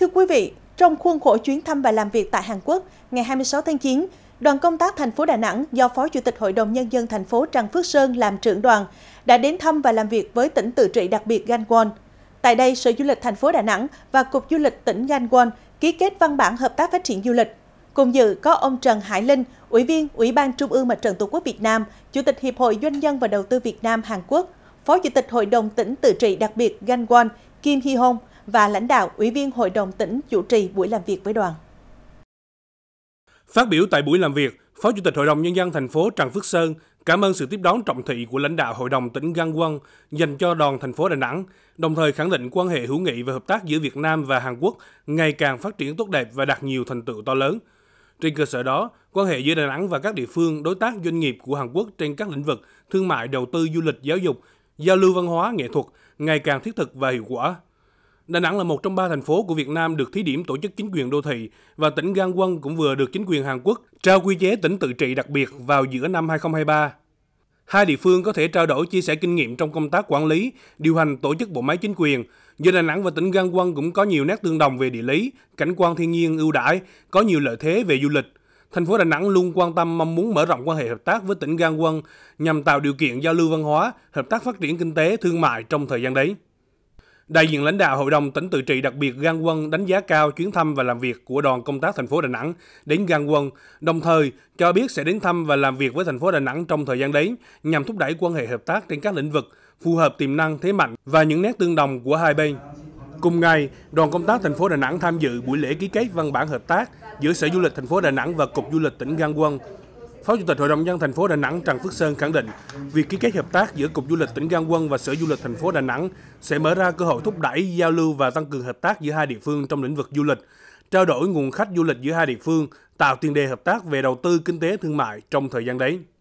Thưa quý vị, trong khuôn khổ chuyến thăm và làm việc tại Hàn Quốc ngày 26 tháng 9, đoàn công tác thành phố Đà Nẵng do Phó Chủ tịch Hội đồng Nhân dân thành phố Trần Phước Sơn làm trưởng đoàn đã đến thăm và làm việc với tỉnh tự trị đặc biệt Gangwon. Tại đây, Sở Du lịch thành phố Đà Nẵng và Cục Du lịch tỉnh Gangwon ký kết văn bản hợp tác phát triển du lịch. Cùng dự có ông Trần Hải Linh, Ủy viên Ủy ban Trung ương Mặt trận Tổ quốc Việt Nam, Chủ tịch Hiệp hội Doanh nhân và Đầu tư Việt Nam Hàn Quốc, Phó Chủ tịch Hội đồng tỉnh tự trị đặc biệt Gangwon Kim Hy Hong – và lãnh đạo Ủy viên Hội đồng tỉnh chủ trì buổi làm việc với đoàn. Phát biểu tại buổi làm việc, Phó Chủ tịch Hội đồng Nhân dân thành phố Trần Phước Sơn cảm ơn sự tiếp đón trọng thị của lãnh đạo Hội đồng tỉnh Găng Quân dành cho đoàn thành phố Đà Nẵng, đồng thời khẳng định quan hệ hữu nghị và hợp tác giữa Việt Nam và Hàn Quốc ngày càng phát triển tốt đẹp và đạt nhiều thành tựu to lớn. Trên cơ sở đó, quan hệ giữa Đà Nẵng và các địa phương, đối tác doanh nghiệp của Hàn Quốc trên các lĩnh vực thương mại, đầu tư, du lịch, giáo dục, giao lưu văn hóa, nghệ thuật ngày càng thiết thực và hiệu quả. Đà Nẵng là một trong ba thành phố của Việt Nam được thí điểm tổ chức chính quyền đô thị và tỉnh Gangwon cũng vừa được chính quyền Hàn Quốc trao quy chế tỉnh tự trị đặc biệt vào giữa năm 2023. Hai địa phương có thể trao đổi chia sẻ kinh nghiệm trong công tác quản lý, điều hành tổ chức bộ máy chính quyền. Do Đà Nẵng và tỉnh Gangwon cũng có nhiều nét tương đồng về địa lý, cảnh quan thiên nhiên ưu đãi, có nhiều lợi thế về du lịch. Thành phố Đà Nẵng luôn quan tâm mong muốn mở rộng quan hệ hợp tác với tỉnh Gangwon nhằm tạo điều kiện giao lưu văn hóa, hợp tác phát triển kinh tế, thương mại trong thời gian đấy. Đại diện lãnh đạo Hội đồng tỉnh tự trị đặc biệt Gan Quân đánh giá cao chuyến thăm và làm việc của đoàn công tác thành phố Đà Nẵng đến Gan Quân, đồng thời cho biết sẽ đến thăm và làm việc với thành phố Đà Nẵng trong thời gian đấy nhằm thúc đẩy quan hệ hợp tác trên các lĩnh vực phù hợp tiềm năng thế mạnh và những nét tương đồng của hai bên. Cùng ngày, đoàn công tác thành phố Đà Nẵng tham dự buổi lễ ký kết văn bản hợp tác giữa Sở Du lịch thành phố Đà Nẵng và Cục Du lịch tỉnh Gan Quân Phó Chủ tịch Hội đồng nhân thành phố Đà Nẵng Trần Phước Sơn khẳng định, việc ký kết hợp tác giữa Cục Du lịch tỉnh Gan Quân và Sở Du lịch thành phố Đà Nẵng sẽ mở ra cơ hội thúc đẩy giao lưu và tăng cường hợp tác giữa hai địa phương trong lĩnh vực du lịch, trao đổi nguồn khách du lịch giữa hai địa phương, tạo tiền đề hợp tác về đầu tư kinh tế thương mại trong thời gian đấy.